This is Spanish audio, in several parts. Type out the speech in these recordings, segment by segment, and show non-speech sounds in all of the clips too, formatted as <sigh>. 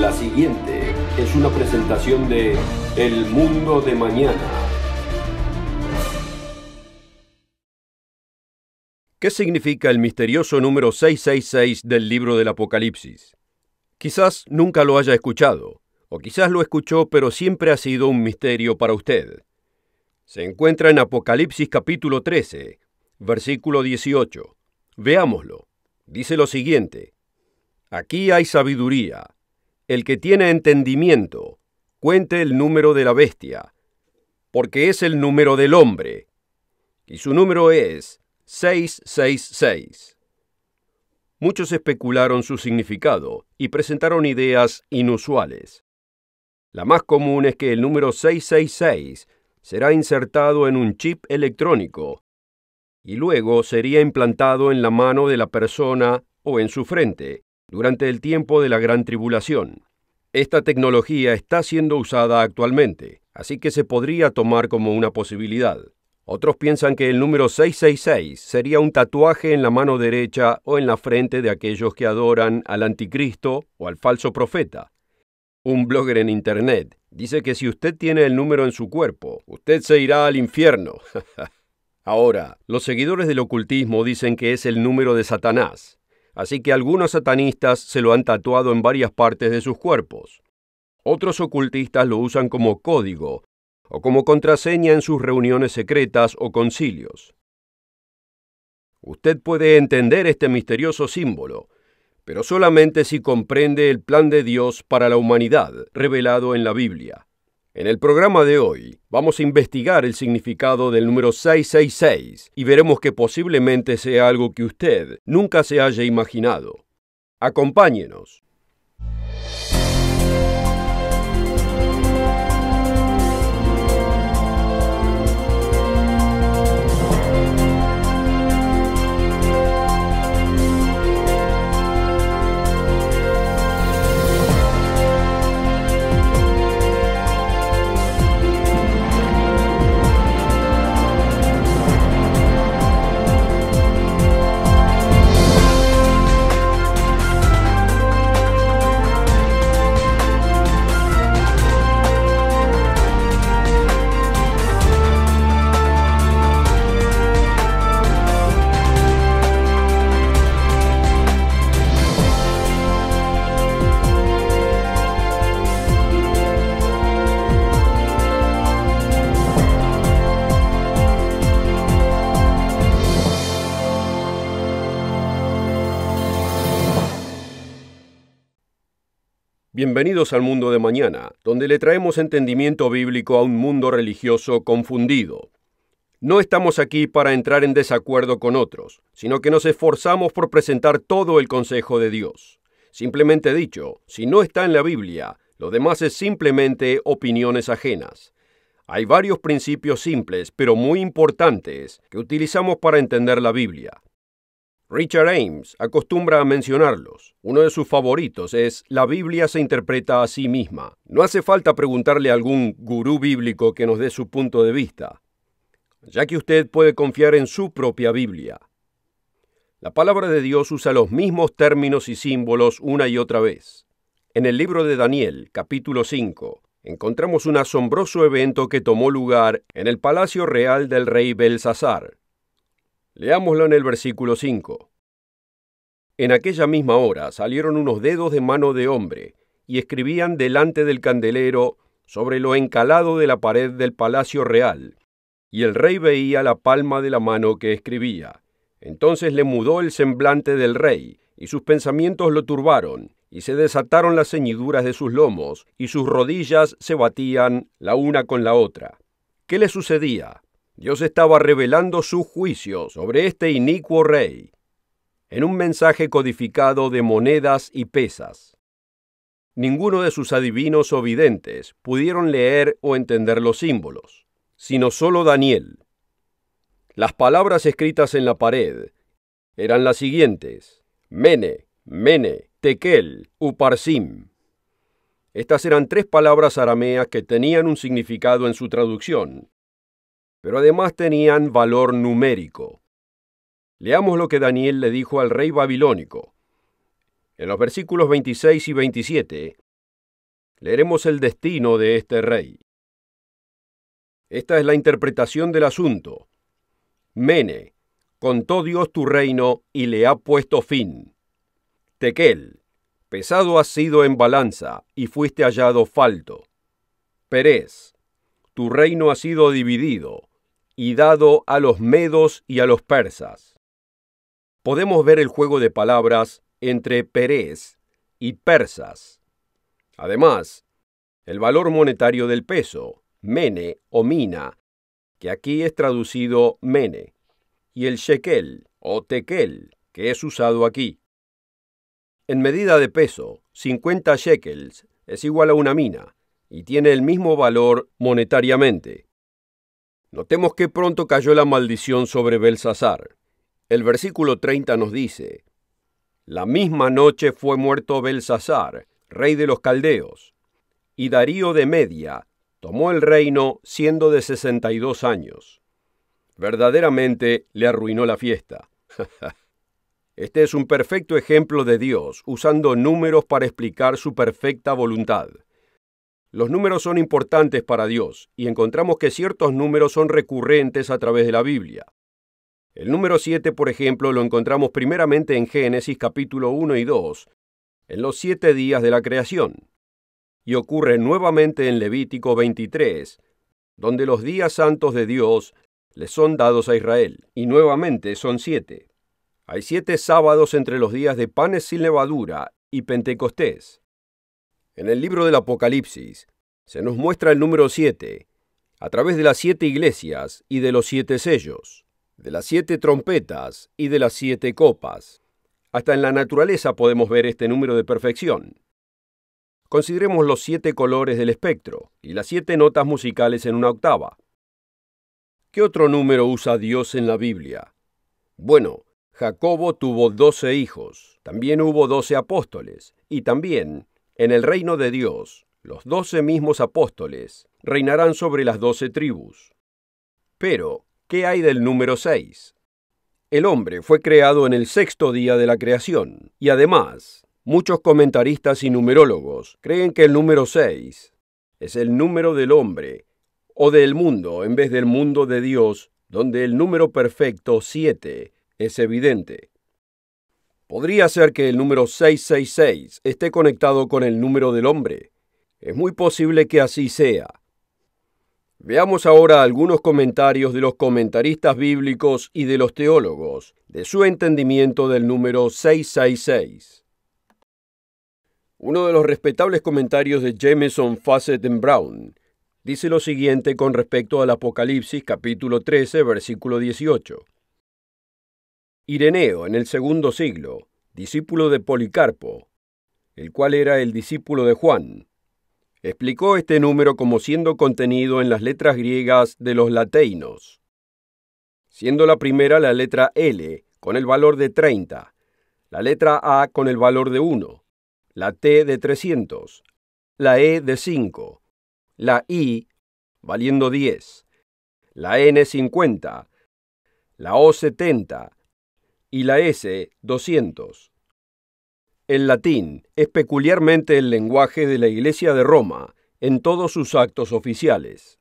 La siguiente es una presentación de El Mundo de Mañana. ¿Qué significa el misterioso número 666 del libro del Apocalipsis? Quizás nunca lo haya escuchado, o quizás lo escuchó pero siempre ha sido un misterio para usted. Se encuentra en Apocalipsis capítulo 13, versículo 18. Veámoslo. Dice lo siguiente. Aquí hay sabiduría. El que tiene entendimiento, cuente el número de la bestia, porque es el número del hombre, y su número es 666. Muchos especularon su significado y presentaron ideas inusuales. La más común es que el número 666 será insertado en un chip electrónico y luego sería implantado en la mano de la persona o en su frente, durante el tiempo de la gran tribulación. Esta tecnología está siendo usada actualmente, así que se podría tomar como una posibilidad. Otros piensan que el número 666 sería un tatuaje en la mano derecha o en la frente de aquellos que adoran al anticristo o al falso profeta. Un blogger en Internet dice que si usted tiene el número en su cuerpo, usted se irá al infierno. <laughs> Ahora, los seguidores del ocultismo dicen que es el número de Satanás así que algunos satanistas se lo han tatuado en varias partes de sus cuerpos. Otros ocultistas lo usan como código o como contraseña en sus reuniones secretas o concilios. Usted puede entender este misterioso símbolo, pero solamente si comprende el plan de Dios para la humanidad revelado en la Biblia. En el programa de hoy vamos a investigar el significado del número 666 y veremos que posiblemente sea algo que usted nunca se haya imaginado. Acompáñenos. Bienvenidos al mundo de mañana, donde le traemos entendimiento bíblico a un mundo religioso confundido. No estamos aquí para entrar en desacuerdo con otros, sino que nos esforzamos por presentar todo el consejo de Dios. Simplemente dicho, si no está en la Biblia, lo demás es simplemente opiniones ajenas. Hay varios principios simples, pero muy importantes, que utilizamos para entender la Biblia. Richard Ames acostumbra a mencionarlos. Uno de sus favoritos es La Biblia se interpreta a sí misma. No hace falta preguntarle a algún gurú bíblico que nos dé su punto de vista, ya que usted puede confiar en su propia Biblia. La palabra de Dios usa los mismos términos y símbolos una y otra vez. En el libro de Daniel, capítulo 5, encontramos un asombroso evento que tomó lugar en el palacio real del rey Belsasar. Leámoslo en el versículo 5. En aquella misma hora salieron unos dedos de mano de hombre, y escribían delante del candelero sobre lo encalado de la pared del palacio real, y el rey veía la palma de la mano que escribía. Entonces le mudó el semblante del rey, y sus pensamientos lo turbaron, y se desataron las ceñiduras de sus lomos, y sus rodillas se batían la una con la otra. ¿Qué le sucedía? Dios estaba revelando su juicio sobre este inicuo rey en un mensaje codificado de monedas y pesas. Ninguno de sus adivinos o videntes pudieron leer o entender los símbolos, sino solo Daniel. Las palabras escritas en la pared eran las siguientes: Mene, Mene, Tekel, Uparsim. Estas eran tres palabras arameas que tenían un significado en su traducción, pero además tenían valor numérico. Leamos lo que Daniel le dijo al rey babilónico. En los versículos 26 y 27 leeremos el destino de este rey. Esta es la interpretación del asunto. Mene, contó Dios tu reino y le ha puesto fin. Tequel, pesado has sido en balanza y fuiste hallado falto. Pérez, tu reino ha sido dividido y dado a los medos y a los persas. Podemos ver el juego de palabras entre Perez y persas. Además, el valor monetario del peso, mene o mina, que aquí es traducido mene, y el shekel o tekel, que es usado aquí. En medida de peso, 50 shekels es igual a una mina y tiene el mismo valor monetariamente. Notemos que pronto cayó la maldición sobre Belsasar. El versículo 30 nos dice, La misma noche fue muerto Belsasar, rey de los caldeos, y Darío de Media tomó el reino siendo de 62 años. Verdaderamente le arruinó la fiesta. <laughs> Este es un perfecto ejemplo de Dios usando números para explicar su perfecta voluntad. Los números son importantes para Dios y encontramos que ciertos números son recurrentes a través de la Biblia. El número 7, por ejemplo, lo encontramos primeramente en Génesis capítulo 1 y 2, en los siete días de la creación, y ocurre nuevamente en Levítico 23, donde los días santos de Dios les son dados a Israel, y nuevamente son siete. Hay siete sábados entre los días de panes sin levadura y Pentecostés. En el libro del Apocalipsis se nos muestra el número siete a través de las siete iglesias y de los siete sellos, de las siete trompetas y de las siete copas. Hasta en la naturaleza podemos ver este número de perfección. Consideremos los siete colores del espectro y las siete notas musicales en una octava. ¿Qué otro número usa Dios en la Biblia? Bueno, Jacobo tuvo doce hijos, también hubo doce apóstoles, y también en el reino de Dios, los doce mismos apóstoles reinarán sobre las doce tribus. Pero, ¿qué hay del número seis? El hombre fue creado en el sexto día de la creación, y además, muchos comentaristas y numerólogos creen que el número seis es el número del hombre o del mundo en vez del mundo de Dios, donde el número perfecto siete es evidente. Podría ser que el número 666 esté conectado con el número del hombre. Es muy posible que así sea. Veamos ahora algunos comentarios de los comentaristas bíblicos y de los teólogos de su entendimiento del número 666. Uno de los respetables comentarios de Jameson en Brown dice lo siguiente con respecto al Apocalipsis capítulo 13 versículo 18. Ireneo en el segundo siglo, discípulo de Policarpo, el cual era el discípulo de Juan, explicó este número como siendo contenido en las letras griegas de los lateinos, siendo la primera la letra L con el valor de 30, la letra A con el valor de 1, la T de 300, la E de 5, la I valiendo 10, la N 50, la O 70, y la S 200. El latín es peculiarmente el lenguaje de la Iglesia de Roma en todos sus actos oficiales.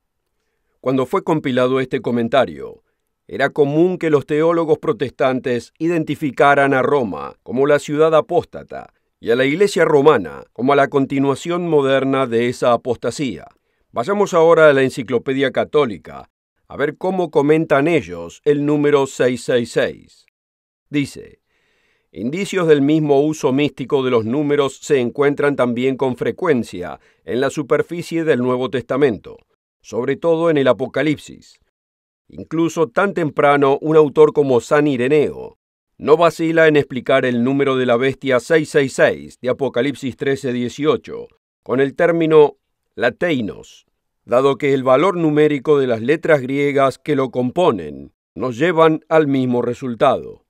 Cuando fue compilado este comentario, era común que los teólogos protestantes identificaran a Roma como la ciudad apóstata y a la Iglesia romana como a la continuación moderna de esa apostasía. Vayamos ahora a la Enciclopedia Católica a ver cómo comentan ellos el número 666. Dice, Indicios del mismo uso místico de los números se encuentran también con frecuencia en la superficie del Nuevo Testamento, sobre todo en el Apocalipsis. Incluso tan temprano un autor como San Ireneo no vacila en explicar el número de la bestia 666 de Apocalipsis 13:18 con el término lateinos, dado que el valor numérico de las letras griegas que lo componen nos llevan al mismo resultado.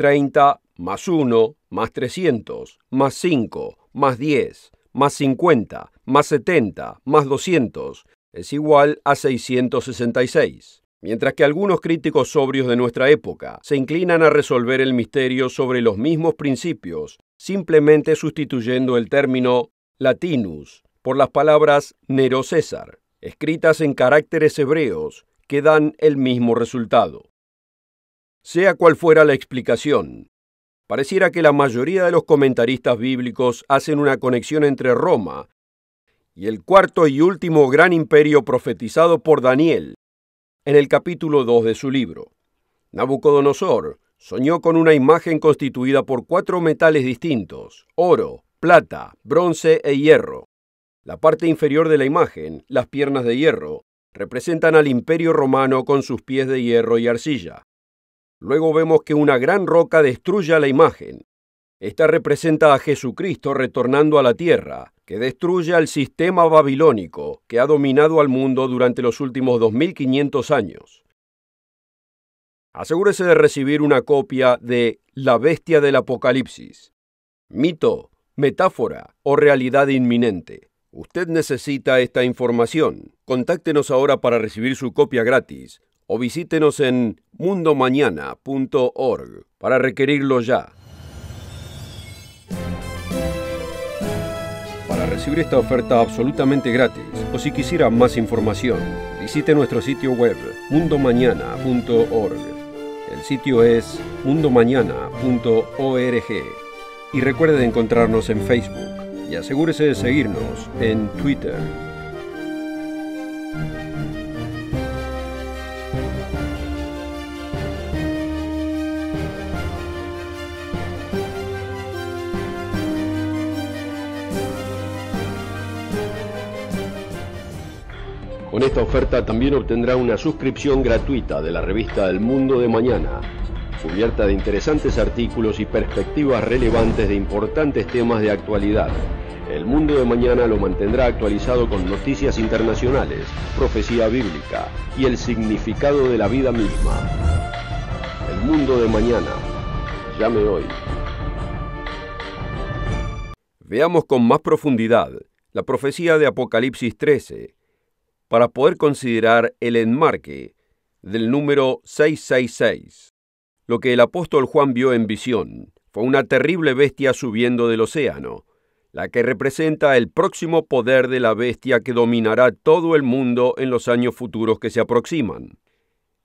30 más 1 más 300 más 5 más 10 más 50 más 70 más 200 es igual a 666. Mientras que algunos críticos sobrios de nuestra época se inclinan a resolver el misterio sobre los mismos principios, simplemente sustituyendo el término latinus por las palabras Nero César, escritas en caracteres hebreos, que dan el mismo resultado. Sea cual fuera la explicación, pareciera que la mayoría de los comentaristas bíblicos hacen una conexión entre Roma y el cuarto y último gran imperio profetizado por Daniel en el capítulo 2 de su libro. Nabucodonosor soñó con una imagen constituida por cuatro metales distintos, oro, plata, bronce e hierro. La parte inferior de la imagen, las piernas de hierro, representan al imperio romano con sus pies de hierro y arcilla. Luego vemos que una gran roca destruye la imagen. Esta representa a Jesucristo retornando a la tierra, que destruye al sistema babilónico que ha dominado al mundo durante los últimos 2500 años. Asegúrese de recibir una copia de La Bestia del Apocalipsis. Mito, metáfora o realidad inminente. Usted necesita esta información. Contáctenos ahora para recibir su copia gratis o visítenos en mundomañana.org para requerirlo ya. Para recibir esta oferta absolutamente gratis o si quisiera más información, visite nuestro sitio web mundomañana.org. El sitio es mundomañana.org y recuerde encontrarnos en Facebook y asegúrese de seguirnos en Twitter. Con esta oferta también obtendrá una suscripción gratuita de la revista El Mundo de Mañana, cubierta de interesantes artículos y perspectivas relevantes de importantes temas de actualidad. El Mundo de Mañana lo mantendrá actualizado con noticias internacionales, profecía bíblica y el significado de la vida misma. El Mundo de Mañana. Llame hoy. Veamos con más profundidad la profecía de Apocalipsis 13 para poder considerar el enmarque del número 666. Lo que el apóstol Juan vio en visión fue una terrible bestia subiendo del océano, la que representa el próximo poder de la bestia que dominará todo el mundo en los años futuros que se aproximan.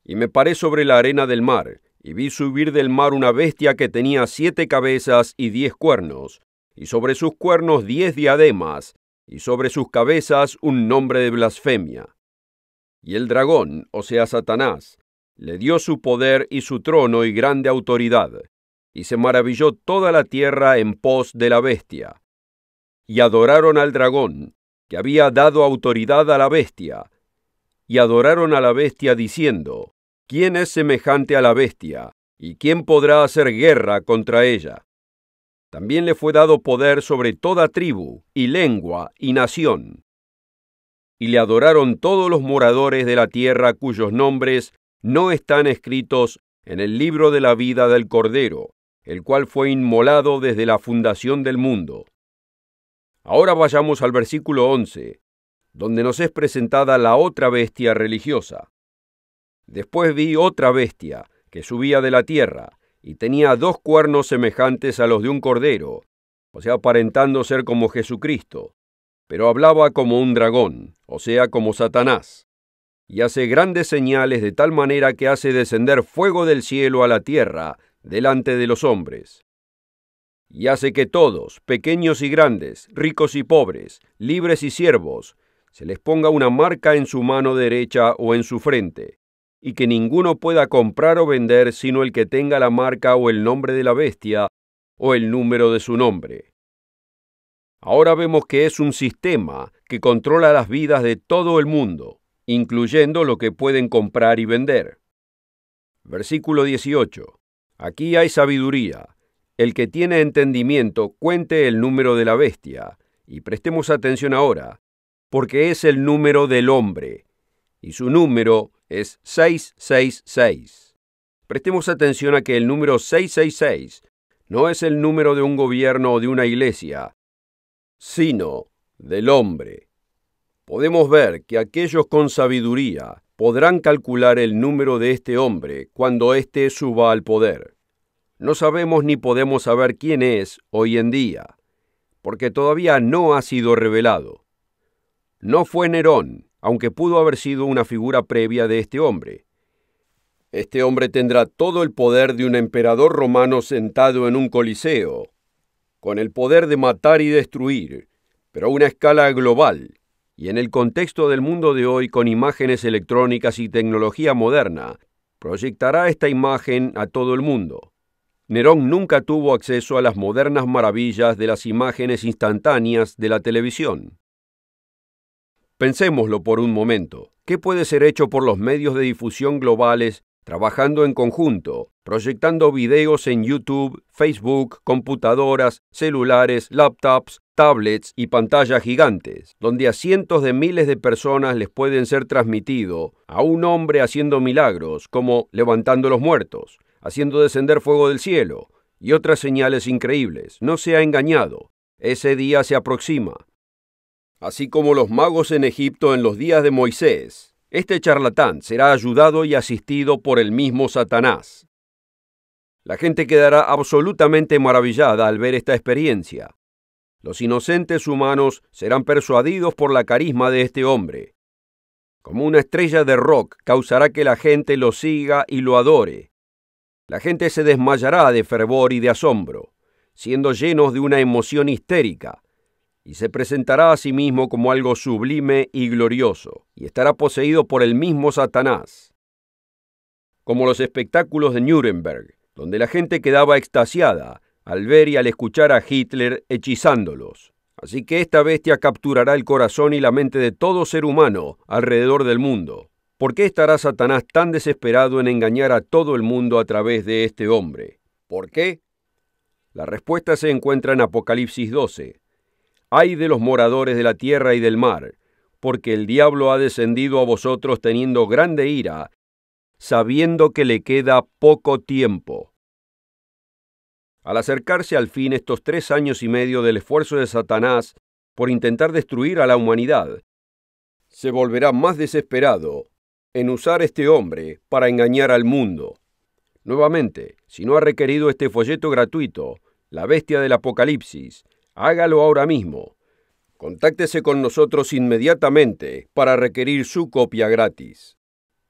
Y me paré sobre la arena del mar, y vi subir del mar una bestia que tenía siete cabezas y diez cuernos, y sobre sus cuernos diez diademas, y sobre sus cabezas un nombre de blasfemia. Y el dragón, o sea Satanás, le dio su poder y su trono y grande autoridad, y se maravilló toda la tierra en pos de la bestia. Y adoraron al dragón, que había dado autoridad a la bestia, y adoraron a la bestia diciendo, ¿quién es semejante a la bestia? ¿Y quién podrá hacer guerra contra ella? También le fue dado poder sobre toda tribu, y lengua, y nación. Y le adoraron todos los moradores de la tierra cuyos nombres no están escritos en el libro de la vida del Cordero, el cual fue inmolado desde la fundación del mundo. Ahora vayamos al versículo 11, donde nos es presentada la otra bestia religiosa. Después vi otra bestia que subía de la tierra, y tenía dos cuernos semejantes a los de un cordero, o sea, aparentando ser como Jesucristo, pero hablaba como un dragón, o sea, como Satanás, y hace grandes señales de tal manera que hace descender fuego del cielo a la tierra delante de los hombres y hace que todos, pequeños y grandes, ricos y pobres, libres y siervos, se les ponga una marca en su mano derecha o en su frente, y que ninguno pueda comprar o vender sino el que tenga la marca o el nombre de la bestia o el número de su nombre. Ahora vemos que es un sistema que controla las vidas de todo el mundo, incluyendo lo que pueden comprar y vender. Versículo 18. Aquí hay sabiduría. El que tiene entendimiento cuente el número de la bestia, y prestemos atención ahora, porque es el número del hombre, y su número es 666. Prestemos atención a que el número 666 no es el número de un gobierno o de una iglesia, sino del hombre. Podemos ver que aquellos con sabiduría podrán calcular el número de este hombre cuando éste suba al poder. No sabemos ni podemos saber quién es hoy en día, porque todavía no ha sido revelado. No fue Nerón, aunque pudo haber sido una figura previa de este hombre. Este hombre tendrá todo el poder de un emperador romano sentado en un coliseo, con el poder de matar y destruir, pero a una escala global, y en el contexto del mundo de hoy con imágenes electrónicas y tecnología moderna, proyectará esta imagen a todo el mundo. Nerón nunca tuvo acceso a las modernas maravillas de las imágenes instantáneas de la televisión. Pensémoslo por un momento. ¿Qué puede ser hecho por los medios de difusión globales trabajando en conjunto, proyectando videos en YouTube, Facebook, computadoras, celulares, laptops, tablets y pantallas gigantes, donde a cientos de miles de personas les pueden ser transmitido a un hombre haciendo milagros como levantando los muertos, haciendo descender fuego del cielo y otras señales increíbles. No se ha engañado. Ese día se aproxima. Así como los magos en Egipto en los días de Moisés, este charlatán será ayudado y asistido por el mismo Satanás. La gente quedará absolutamente maravillada al ver esta experiencia. Los inocentes humanos serán persuadidos por la carisma de este hombre. Como una estrella de rock causará que la gente lo siga y lo adore. La gente se desmayará de fervor y de asombro, siendo llenos de una emoción histérica, y se presentará a sí mismo como algo sublime y glorioso, y estará poseído por el mismo Satanás. Como los espectáculos de Nuremberg, donde la gente quedaba extasiada al ver y al escuchar a Hitler hechizándolos. Así que esta bestia capturará el corazón y la mente de todo ser humano alrededor del mundo. ¿Por qué estará Satanás tan desesperado en engañar a todo el mundo a través de este hombre? ¿Por qué? La respuesta se encuentra en Apocalipsis 12, ay de los moradores de la tierra y del mar, porque el diablo ha descendido a vosotros teniendo grande ira, sabiendo que le queda poco tiempo. Al acercarse al fin estos tres años y medio del esfuerzo de Satanás por intentar destruir a la humanidad, se volverá más desesperado en usar este hombre para engañar al mundo. Nuevamente, si no ha requerido este folleto gratuito, La Bestia del Apocalipsis, hágalo ahora mismo. Contáctese con nosotros inmediatamente para requerir su copia gratis.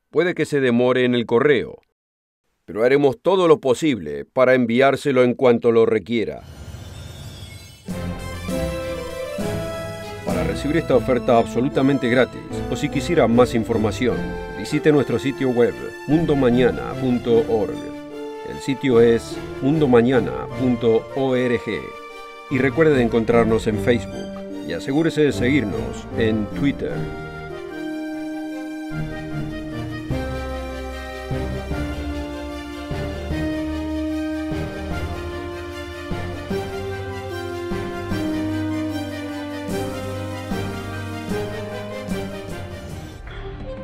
Puede que se demore en el correo, pero haremos todo lo posible para enviárselo en cuanto lo requiera. Para recibir esta oferta absolutamente gratis o si quisiera más información, visite nuestro sitio web mundomañana.org. El sitio es mundomañana.org y recuerde encontrarnos en Facebook y asegúrese de seguirnos en Twitter.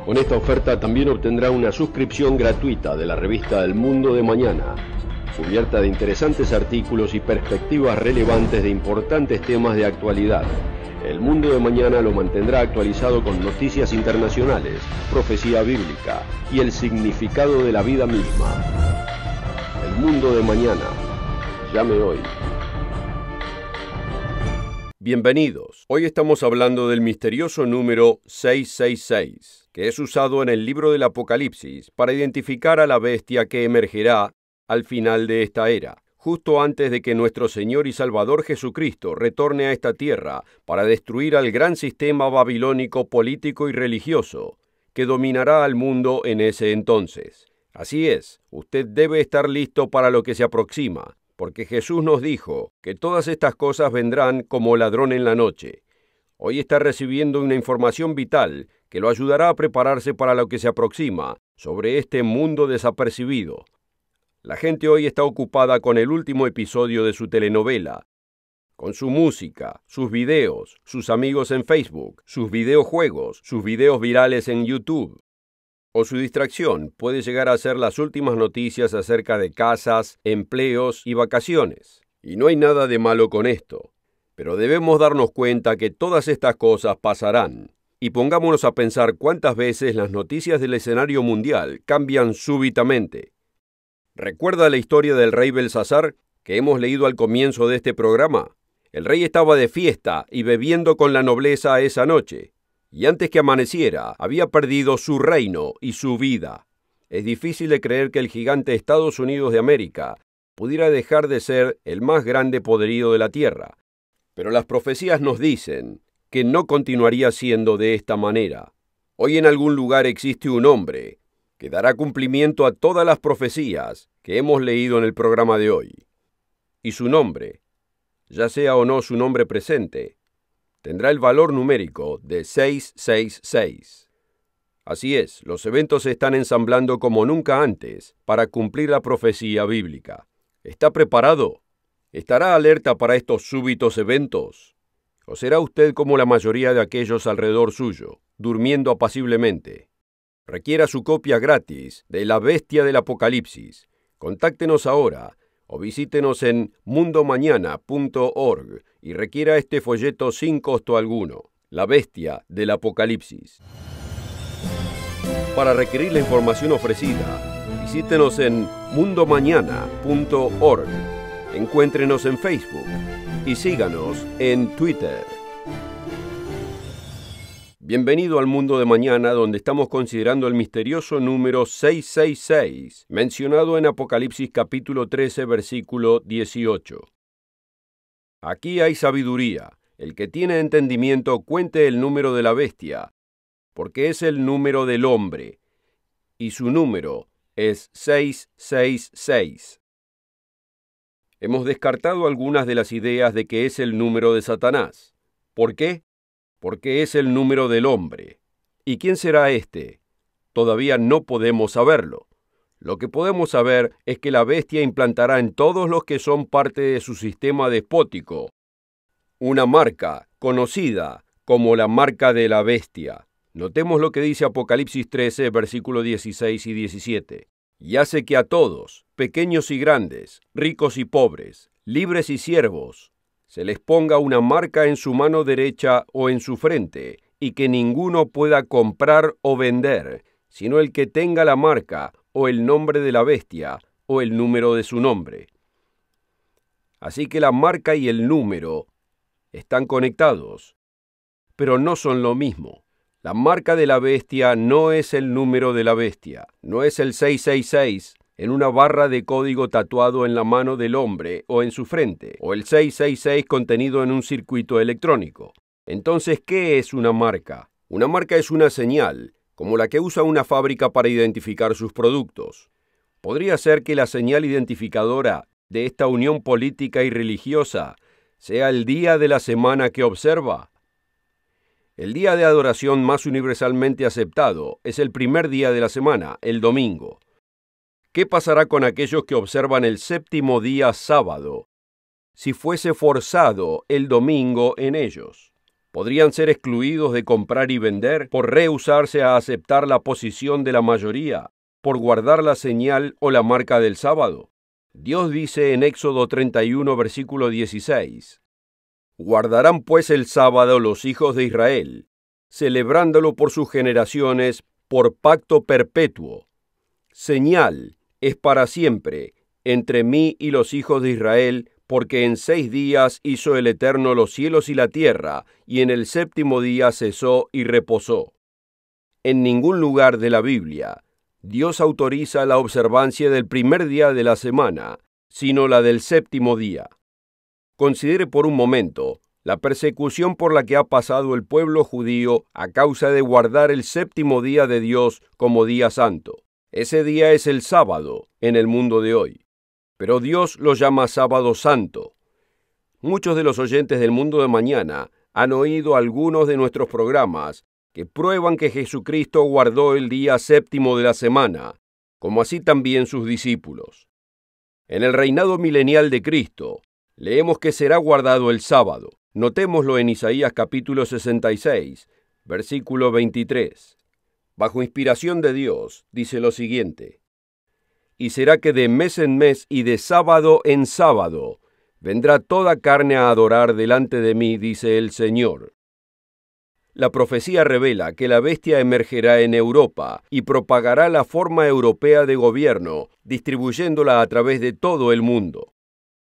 Con esta oferta también obtendrá una suscripción gratuita de la revista El Mundo de Mañana, cubierta de interesantes artículos y perspectivas relevantes de importantes temas de actualidad. El mundo de mañana lo mantendrá actualizado con noticias internacionales, profecía bíblica y el significado de la vida misma. El mundo de mañana. Llame hoy. Bienvenidos. Hoy estamos hablando del misterioso número 666, que es usado en el libro del Apocalipsis para identificar a la bestia que emergerá al final de esta era justo antes de que nuestro Señor y Salvador Jesucristo retorne a esta tierra para destruir al gran sistema babilónico político y religioso que dominará al mundo en ese entonces. Así es, usted debe estar listo para lo que se aproxima, porque Jesús nos dijo que todas estas cosas vendrán como ladrón en la noche. Hoy está recibiendo una información vital que lo ayudará a prepararse para lo que se aproxima sobre este mundo desapercibido, la gente hoy está ocupada con el último episodio de su telenovela, con su música, sus videos, sus amigos en Facebook, sus videojuegos, sus videos virales en YouTube. O su distracción puede llegar a ser las últimas noticias acerca de casas, empleos y vacaciones. Y no hay nada de malo con esto, pero debemos darnos cuenta que todas estas cosas pasarán. Y pongámonos a pensar cuántas veces las noticias del escenario mundial cambian súbitamente, ¿Recuerda la historia del rey Belsasar que hemos leído al comienzo de este programa? El rey estaba de fiesta y bebiendo con la nobleza esa noche, y antes que amaneciera había perdido su reino y su vida. Es difícil de creer que el gigante Estados Unidos de América pudiera dejar de ser el más grande poderío de la Tierra, pero las profecías nos dicen que no continuaría siendo de esta manera. Hoy en algún lugar existe un hombre que dará cumplimiento a todas las profecías que hemos leído en el programa de hoy. Y su nombre, ya sea o no su nombre presente, tendrá el valor numérico de 666. Así es, los eventos se están ensamblando como nunca antes para cumplir la profecía bíblica. ¿Está preparado? ¿Estará alerta para estos súbitos eventos? ¿O será usted como la mayoría de aquellos alrededor suyo, durmiendo apaciblemente, Requiera su copia gratis de La Bestia del Apocalipsis. Contáctenos ahora o visítenos en mundomañana.org y requiera este folleto sin costo alguno. La Bestia del Apocalipsis. Para requerir la información ofrecida, visítenos en mundomañana.org. Encuéntrenos en Facebook y síganos en Twitter. Bienvenido al mundo de mañana donde estamos considerando el misterioso número 666, mencionado en Apocalipsis capítulo 13 versículo 18. Aquí hay sabiduría. El que tiene entendimiento cuente el número de la bestia, porque es el número del hombre, y su número es 666. Hemos descartado algunas de las ideas de que es el número de Satanás. ¿Por qué? porque es el número del hombre. ¿Y quién será éste? Todavía no podemos saberlo. Lo que podemos saber es que la bestia implantará en todos los que son parte de su sistema despótico una marca conocida como la marca de la bestia. Notemos lo que dice Apocalipsis 13, versículos 16 y 17. Y hace que a todos, pequeños y grandes, ricos y pobres, libres y siervos, se les ponga una marca en su mano derecha o en su frente, y que ninguno pueda comprar o vender, sino el que tenga la marca o el nombre de la bestia o el número de su nombre. Así que la marca y el número están conectados, pero no son lo mismo. La marca de la bestia no es el número de la bestia, no es el 666, en una barra de código tatuado en la mano del hombre o en su frente, o el 666 contenido en un circuito electrónico. Entonces, ¿qué es una marca? Una marca es una señal, como la que usa una fábrica para identificar sus productos. Podría ser que la señal identificadora de esta unión política y religiosa sea el día de la semana que observa. El día de adoración más universalmente aceptado es el primer día de la semana, el domingo. ¿Qué pasará con aquellos que observan el séptimo día sábado? Si fuese forzado el domingo en ellos, ¿podrían ser excluidos de comprar y vender por rehusarse a aceptar la posición de la mayoría, por guardar la señal o la marca del sábado? Dios dice en Éxodo 31, versículo 16, Guardarán pues el sábado los hijos de Israel, celebrándolo por sus generaciones por pacto perpetuo, señal es para siempre, entre mí y los hijos de Israel, porque en seis días hizo el Eterno los cielos y la tierra, y en el séptimo día cesó y reposó. En ningún lugar de la Biblia, Dios autoriza la observancia del primer día de la semana, sino la del séptimo día. Considere por un momento la persecución por la que ha pasado el pueblo judío a causa de guardar el séptimo día de Dios como día santo. Ese día es el sábado en el mundo de hoy, pero Dios lo llama sábado santo. Muchos de los oyentes del mundo de mañana han oído algunos de nuestros programas que prueban que Jesucristo guardó el día séptimo de la semana, como así también sus discípulos. En el reinado milenial de Cristo, leemos que será guardado el sábado. Notémoslo en Isaías capítulo 66, versículo 23 bajo inspiración de Dios, dice lo siguiente. Y será que de mes en mes y de sábado en sábado vendrá toda carne a adorar delante de mí, dice el Señor. La profecía revela que la bestia emergerá en Europa y propagará la forma europea de gobierno, distribuyéndola a través de todo el mundo.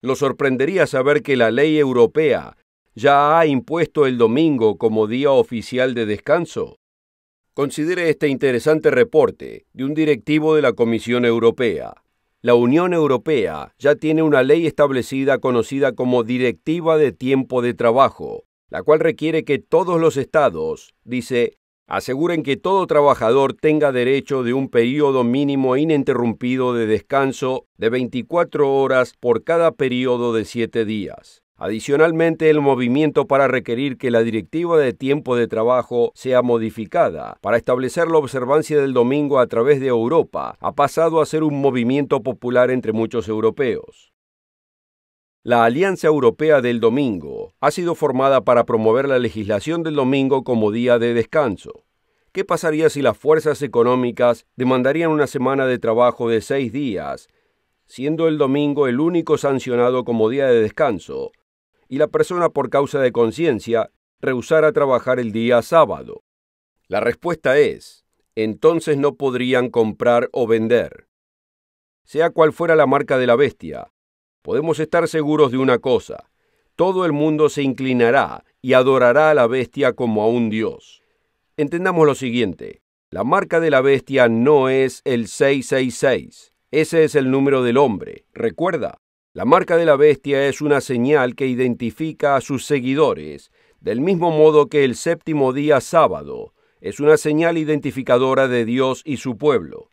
Lo sorprendería saber que la ley europea ya ha impuesto el domingo como día oficial de descanso. Considere este interesante reporte de un directivo de la Comisión Europea. La Unión Europea ya tiene una ley establecida conocida como Directiva de Tiempo de Trabajo, la cual requiere que todos los estados, dice, aseguren que todo trabajador tenga derecho de un periodo mínimo ininterrumpido de descanso de 24 horas por cada periodo de 7 días. Adicionalmente, el movimiento para requerir que la directiva de tiempo de trabajo sea modificada para establecer la observancia del domingo a través de Europa ha pasado a ser un movimiento popular entre muchos europeos. La Alianza Europea del Domingo ha sido formada para promover la legislación del domingo como día de descanso. ¿Qué pasaría si las fuerzas económicas demandarían una semana de trabajo de seis días, siendo el domingo el único sancionado como día de descanso? y la persona por causa de conciencia rehusara trabajar el día sábado? La respuesta es, entonces no podrían comprar o vender. Sea cual fuera la marca de la bestia, podemos estar seguros de una cosa, todo el mundo se inclinará y adorará a la bestia como a un dios. Entendamos lo siguiente, la marca de la bestia no es el 666, ese es el número del hombre, recuerda, la marca de la bestia es una señal que identifica a sus seguidores, del mismo modo que el séptimo día sábado es una señal identificadora de Dios y su pueblo.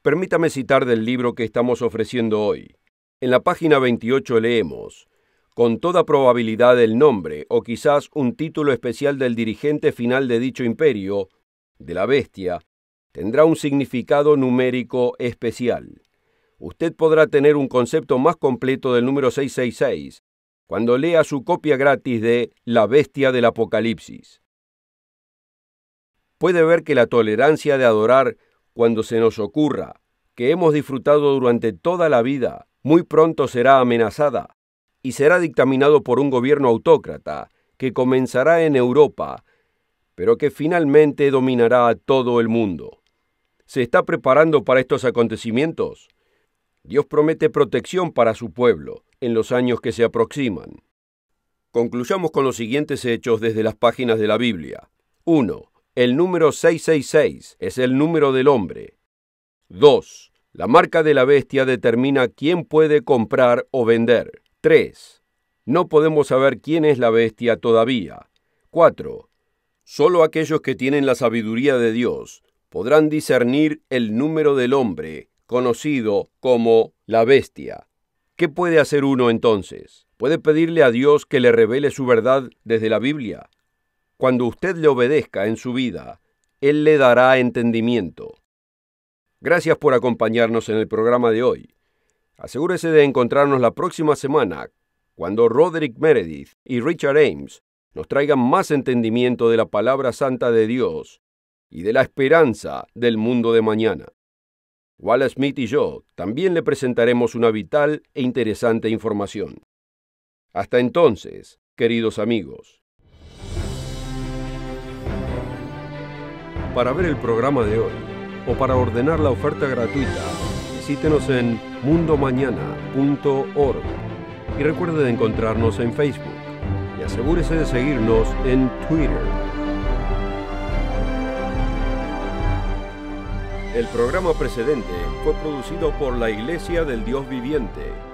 Permítame citar del libro que estamos ofreciendo hoy. En la página 28 leemos, con toda probabilidad el nombre o quizás un título especial del dirigente final de dicho imperio, de la bestia, tendrá un significado numérico especial usted podrá tener un concepto más completo del número 666 cuando lea su copia gratis de La Bestia del Apocalipsis. Puede ver que la tolerancia de adorar cuando se nos ocurra, que hemos disfrutado durante toda la vida, muy pronto será amenazada y será dictaminado por un gobierno autócrata que comenzará en Europa, pero que finalmente dominará a todo el mundo. ¿Se está preparando para estos acontecimientos? Dios promete protección para su pueblo en los años que se aproximan. Concluyamos con los siguientes hechos desde las páginas de la Biblia. 1. El número 666 es el número del hombre. 2. La marca de la bestia determina quién puede comprar o vender. 3. No podemos saber quién es la bestia todavía. 4. Solo aquellos que tienen la sabiduría de Dios podrán discernir el número del hombre conocido como la bestia. ¿Qué puede hacer uno entonces? ¿Puede pedirle a Dios que le revele su verdad desde la Biblia? Cuando usted le obedezca en su vida, Él le dará entendimiento. Gracias por acompañarnos en el programa de hoy. Asegúrese de encontrarnos la próxima semana, cuando Roderick Meredith y Richard Ames nos traigan más entendimiento de la palabra santa de Dios y de la esperanza del mundo de mañana. Wallace Smith y yo también le presentaremos una vital e interesante información. Hasta entonces, queridos amigos. Para ver el programa de hoy o para ordenar la oferta gratuita, visítenos en mundomañana.org y recuerde de encontrarnos en Facebook y asegúrese de seguirnos en Twitter. El programa precedente fue producido por la Iglesia del Dios Viviente